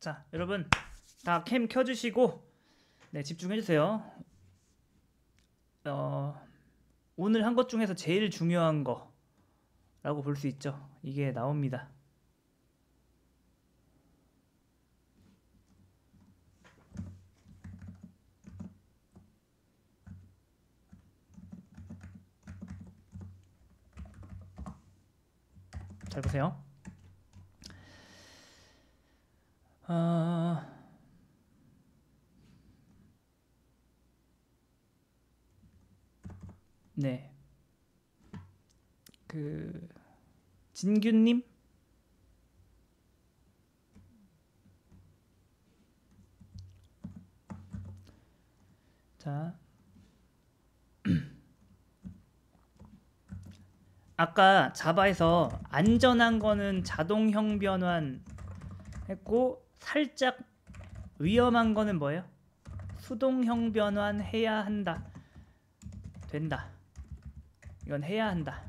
자, 여러분 다 캠 켜주시고 네 집중해주세요. 어, 오늘 한 것 중에서 제일 중요한 거라고 볼 수 있죠. 이게 나옵니다. 잘 보세요. 어... 네. 그 진규님 자 아까 자바에서 안전한 거는 자동형 변환 했고 살짝 위험한 거는 뭐예요? 수동형 변환해야 한다. 된다. 이건 해야 한다.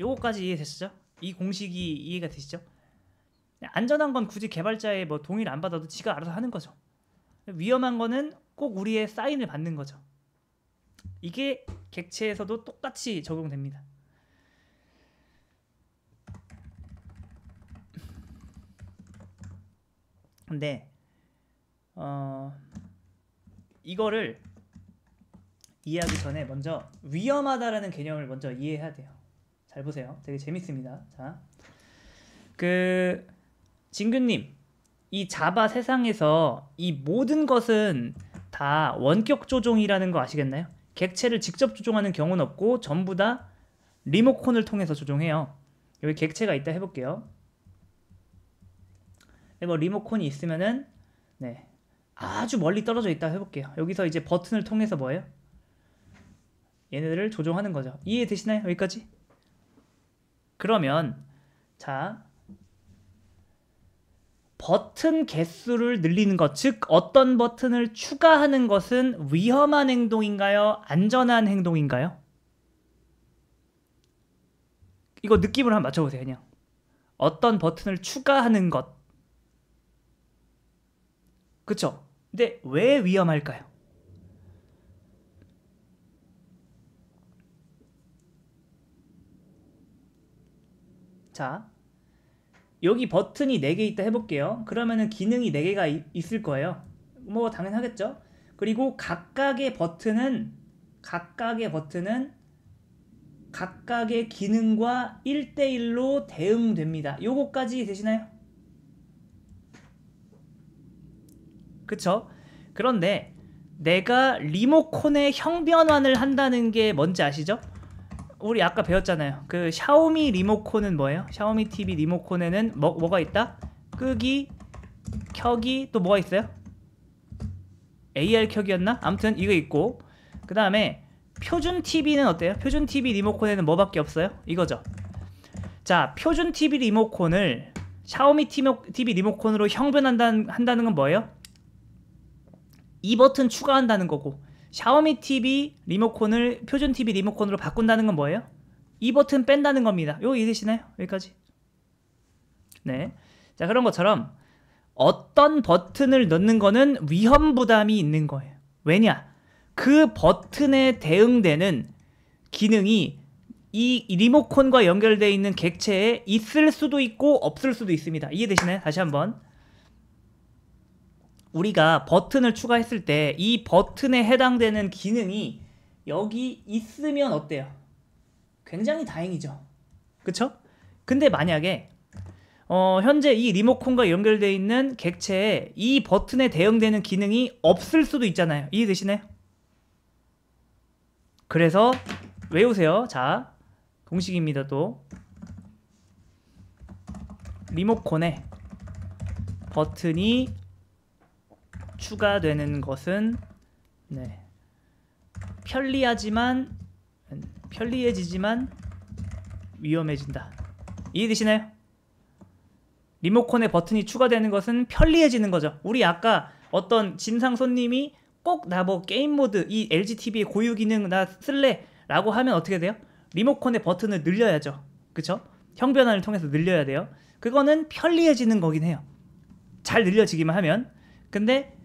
요거까지 이해됐죠? 이 공식이 이해가 되시죠? 안전한 건 굳이 개발자의 뭐 동의를 안 받아도 지가 알아서 하는 거죠. 위험한 거는 꼭 우리의 사인을 받는 거죠. 이게 객체에서도 똑같이 적용됩니다. 근데 어, 이거를 이해하기 전에 먼저 위험하다라는 개념을 먼저 이해해야 돼요. 잘 보세요. 되게 재밌습니다. 자, 그 진규님, 이 자바 세상에서 이 모든 것은 다 원격 조종이라는 거 아시겠나요? 객체를 직접 조종하는 경우는 없고 전부 다 리모컨을 통해서 조종해요. 여기 객체가 있다 해볼게요. 네, 뭐 리모컨이 있으면은 네 아주 멀리 떨어져 있다 해볼게요. 여기서 이제 버튼을 통해서 뭐예요? 얘네들을 조종하는 거죠. 이해되시나요? 여기까지? 그러면 자 버튼 개수를 늘리는 것, 즉 어떤 버튼을 추가하는 것은 위험한 행동인가요? 안전한 행동인가요? 이거 느낌을 한번 맞춰보세요, 그냥. 어떤 버튼을 추가하는 것, 그쵸? 근데 왜 위험할까요? 자, 여기 버튼이 4개 있다 해볼게요. 그러면은 기능이 4개가 이, 있을 거예요. 뭐 당연하겠죠? 그리고 각각의 버튼은 각각의 버튼은 각각의 기능과 1대1로 대응됩니다. 요거까지 되시나요? 그쵸? 그런데 내가 리모콘의 형변환을 한다는 게 뭔지 아시죠? 우리 아까 배웠잖아요. 그 샤오미 리모콘은 뭐예요? 샤오미 TV 리모콘에는 뭐, 뭐가 있다? 끄기, 켜기, 또 뭐가 있어요? AR 켜기였나? 아무튼 이거 있고 그 다음에 표준 TV는 어때요? 표준 TV 리모콘에는 뭐밖에 없어요? 이거죠. 자, 표준 TV 리모콘을 샤오미 TV 리모콘으로 형변한다는 한다는 건 뭐예요? 이 버튼 추가한다는 거고 샤오미 TV 리모컨을 표준 TV 리모컨으로 바꾼다는 건 뭐예요? 이 버튼 뺀다는 겁니다. 요거 이해되시나요? 여기까지. 네. 자, 그런 것처럼 어떤 버튼을 넣는 거는 위험 부담이 있는 거예요. 왜냐? 그 버튼에 대응되는 기능이 이 리모컨과 연결되어 있는 객체에 있을 수도 있고 없을 수도 있습니다. 이해되시나요? 다시 한번. 우리가 버튼을 추가했을 때 이 버튼에 해당되는 기능이 여기 있으면 어때요? 굉장히 다행이죠. 그쵸? 근데 만약에 어, 현재 이 리모컨과 연결되어 있는 객체에 이 버튼에 대응되는 기능이 없을 수도 있잖아요. 이해되시나요? 그래서 외우세요. 자, 공식입니다. 또 리모컨에 버튼이 추가되는 것은 네, 편리하지만 편리해지지만 위험해진다. 이해되시나요? 리모컨에 버튼이 추가되는 것은 편리해지는 거죠. 우리 아까 어떤 진상 손님이 꼭 나 뭐 게임 모드 이 LG TV의 고유 기능 나 쓸래라고 하면 어떻게 돼요? 리모컨의 버튼을 늘려야죠. 그쵸? 형변환을 통해서 늘려야 돼요. 그거는 편리해지는 거긴 해요. 잘 늘려지기만 하면. 근데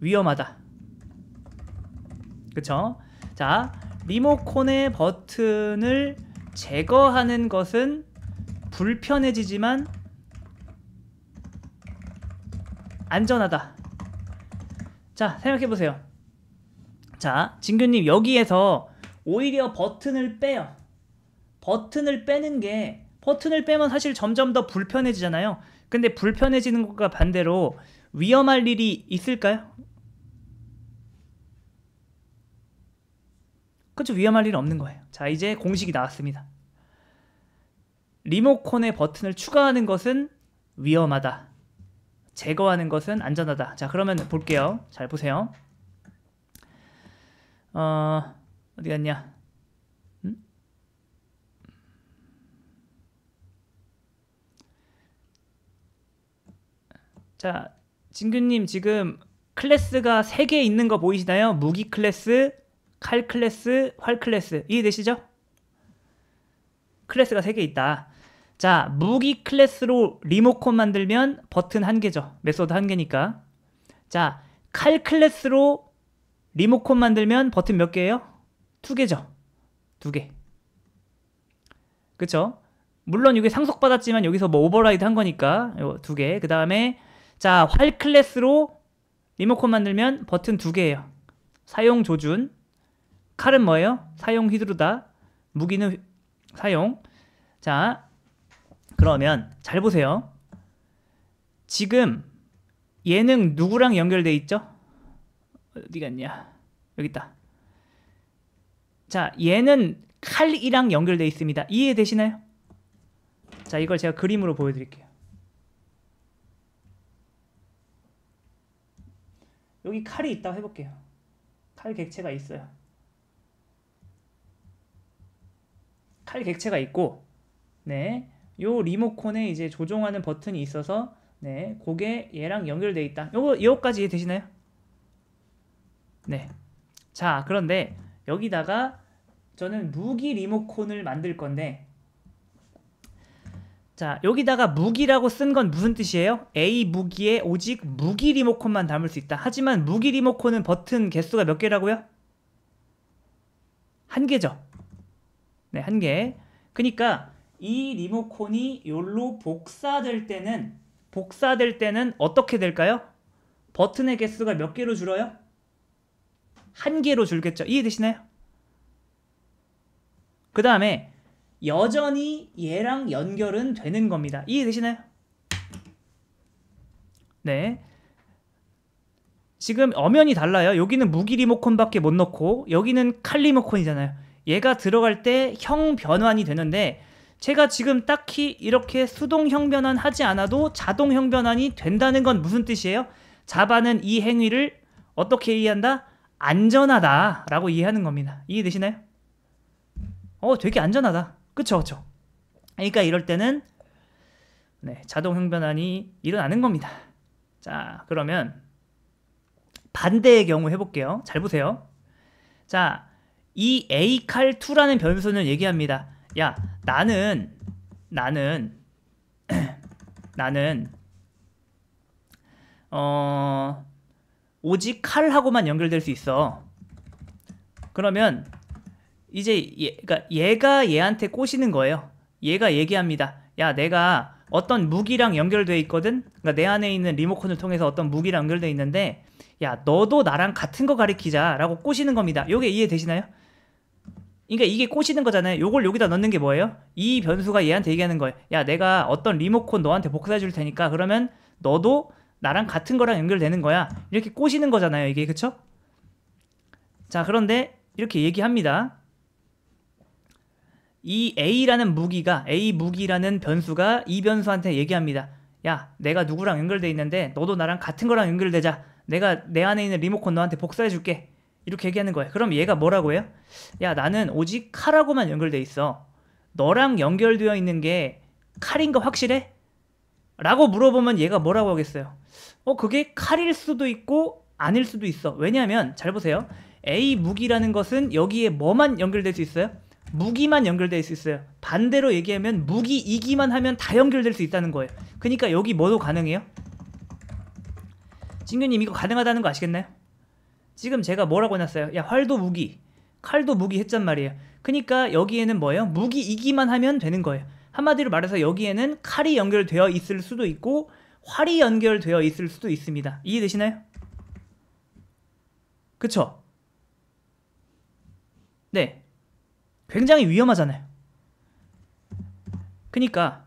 위험하다. 그쵸? 자, 리모컨의 버튼을 제거하는 것은 불편해지지만 안전하다. 자, 생각해보세요. 자, 진규님 여기에서 오히려 버튼을 빼요. 버튼을 빼는 게 버튼을 빼면 사실 점점 더 불편해지잖아요. 근데 불편해지는 것과 반대로 위험할 일이 있을까요? 그렇죠 위험할 일은 없는 거예요 자 이제 공식이 나왔습니다 리모컨의 버튼을 추가하는 것은 위험하다 제거하는 것은 안전하다 자 그러면 볼게요 잘 보세요 어 어디 갔냐 음? 자 진규님 지금 클래스가 3개 있는 거 보이시나요? 무기 클래스, 칼 클래스, 활 클래스 이해되시죠? 클래스가 3개 있다. 자, 무기 클래스로 리모컨 만들면 버튼 한 개죠. 메소드 한 개니까. 자, 칼 클래스로 리모컨 만들면 버튼 몇 개예요? 2 개죠. 2 개. 그쵸? 물론 이게 상속받았지만 여기서 뭐 오버라이드 한 거니까 2 개. 그 다음에 자, 활 클래스로 리모컨 만들면 버튼 2 개예요. 사용 조준. 칼은 뭐예요? 사용 휘두르다. 무기는 휘... 사용. 자, 그러면 잘 보세요. 지금 얘는 누구랑 연결돼 있죠? 어디 갔냐? 여기 있다. 자, 얘는 칼이랑 연결돼 있습니다. 이해되시나요? 자, 이걸 제가 그림으로 보여드릴게요. 여기 칼이 있다고 해볼게요. 칼 객체가 있어요. 칼 객체가 있고 네. 요 리모컨에 이제 조종하는 버튼이 있어서 네, 그게 얘랑 연결돼 있다. 요거 요거까지 이해되시나요? 네. 자, 그런데 여기다가 저는 무기 리모컨을 만들 건데 자, 여기다가 무기라고 쓴 건 무슨 뜻이에요? A 무기에 오직 무기 리모컨만 담을 수 있다. 하지만 무기 리모컨은 버튼 개수가 몇 개라고요? 한 개죠. 네, 한 개. 그러니까 이 리모콘이 열로 복사될 때는 복사될 때는 어떻게 될까요? 버튼의 개수가 몇 개로 줄어요? 한 개로 줄겠죠. 이해되시나요? 그 다음에 여전히 얘랑 연결은 되는 겁니다. 이해되시나요? 네. 지금 엄연히 달라요. 여기는 무기 리모콘밖에 못 넣고 여기는 칼 리모콘이잖아요. 얘가 들어갈 때 형 변환이 되는데 제가 지금 딱히 이렇게 수동 형변환 하지 않아도 자동 형변환이 된다는 건 무슨 뜻이에요? 자바는 이 행위를 어떻게 이해한다? 안전하다 라고 이해하는 겁니다 이해되시나요? 어 되게 안전하다 그쵸 그쵸 그러니까 이럴 때는 네, 자동 형변환이 일어나는 겁니다 자 그러면 반대의 경우 해볼게요 잘 보세요 자이 a칼2라는 변수는 얘기합니다. 야, 나는 나는 나는 어 오직 칼하고만 연결될 수 있어. 그러면 이제 얘, 그러니까 얘가 얘한테 꼬시는 거예요. 얘가 얘기합니다. 야, 내가 어떤 무기랑 연결돼 있거든. 그러니까 내 안에 있는 리모컨을 통해서 어떤 무기랑 연결돼 있는데 야, 너도 나랑 같은 거 가리키자라고 꼬시는 겁니다. 요게 이해되시나요? 그러니까 이게 꼬시는 거잖아요. 요걸 여기다 넣는 게 뭐예요? 이 변수가 얘한테 얘기하는 거예요. 야, 내가 어떤 리모컨 너한테 복사해 줄 테니까 그러면 너도 나랑 같은 거랑 연결되는 거야. 이렇게 꼬시는 거잖아요. 이게 그쵸? 자, 그런데 이렇게 얘기합니다. 이 A라는 무기가 A 무기라는 변수가 이 변수한테 얘기합니다. 야, 내가 누구랑 연결돼 있는데 너도 나랑 같은 거랑 연결되자. 내가 내 안에 있는 리모컨 너한테 복사해 줄게. 이렇게 얘기하는 거예요. 그럼 얘가 뭐라고 해요? 야, 나는 오직 칼하고만 연결돼 있어. 너랑 연결되어 있는 게 칼인 거 확실해? 라고 물어보면 얘가 뭐라고 하겠어요? 어, 그게 칼일 수도 있고 아닐 수도 있어. 왜냐하면 잘 보세요. A 무기라는 것은 여기에 뭐만 연결될 수 있어요? 무기만 연결될 수 있어요. 반대로 얘기하면 무기 이기만 하면 다 연결될 수 있다는 거예요. 그러니까 여기 뭐도 가능해요? 진규님 이거 가능하다는 거 아시겠나요? 지금 제가 뭐라고 해놨어요? 야 활도 무기, 칼도 무기 했단 말이에요. 그니까 여기에는 뭐예요? 무기이기만 하면 되는 거예요. 한마디로 말해서 여기에는 칼이 연결되어 있을 수도 있고 활이 연결되어 있을 수도 있습니다. 이해되시나요? 그쵸? 네. 굉장히 위험하잖아요. 그니까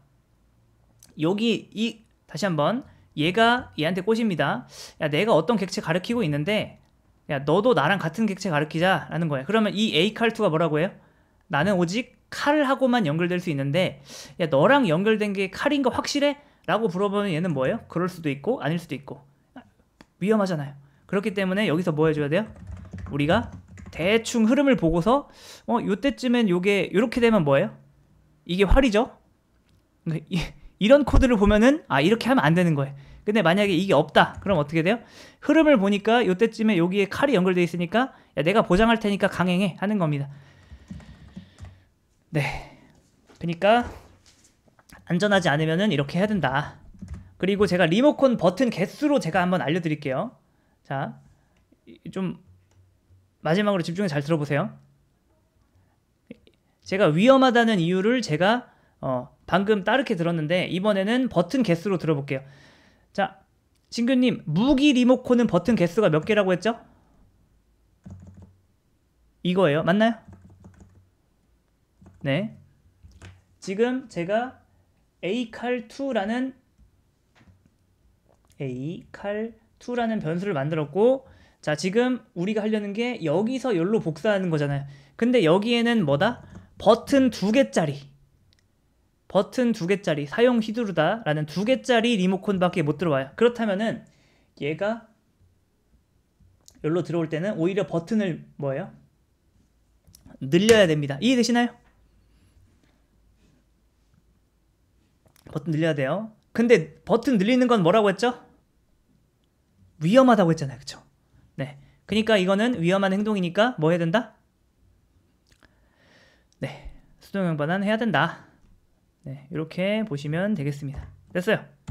여기 이 다시 한번 얘가 얘한테 꼬십니다. 야, 내가 어떤 객체 가리키고 있는데 야 너도 나랑 같은 객체 가르키자라는 거예요. 그러면 이 A 칼투가 뭐라고 해요? 나는 오직 칼하고만 연결될 수 있는데 야 너랑 연결된 게 칼인 거 확실해? 라고 물어보면 얘는 뭐예요? 그럴 수도 있고 아닐 수도 있고 위험하잖아요. 그렇기 때문에 여기서 뭐 해줘야 돼요? 우리가 대충 흐름을 보고서 어 요때쯤엔 요게 요렇게 되면 뭐예요? 이게 활이죠? 이런 코드를 보면은 아 이렇게 하면 안 되는 거예요. 근데 만약에 이게 없다 그럼 어떻게 돼요? 흐름을 보니까 요때쯤에 여기에 칼이 연결되어 있으니까 야, 내가 보장할 테니까 강행해 하는 겁니다 네 그러니까 안전하지 않으면은 이렇게 해야 된다 그리고 제가 리모컨 버튼 개수로 제가 한번 알려드릴게요 자좀 마지막으로 집중해 잘 들어보세요 제가 위험하다는 이유를 제가 어, 방금 따르게 들었는데 이번에는 버튼 개수로 들어볼게요 자, 신규님 무기 리모컨은 버튼 개수가 몇 개라고 했죠? 이거예요. 맞나요? 네. 지금 제가 a칼2라는 a칼2라는 변수를 만들었고 자 지금 우리가 하려는 게 여기서 열로 복사하는 거잖아요. 근데 여기에는 뭐다? 버튼 두 개짜리 버튼 두 개짜리 사용 휘두르다라는 두 개짜리 리모컨밖에 못 들어와요. 그렇다면은 얘가 열로 들어올 때는 오히려 버튼을 뭐예요? 늘려야 됩니다. 이해되시나요? 버튼 늘려야 돼요. 근데 버튼 늘리는 건 뭐라고 했죠? 위험하다고 했잖아요. 그쵸? 네. 그니까 러 이거는 위험한 행동이니까 뭐 해야 된다? 네. 수동형 반환 해야 된다. 네, 이렇게 보시면 되겠습니다. 됐어요.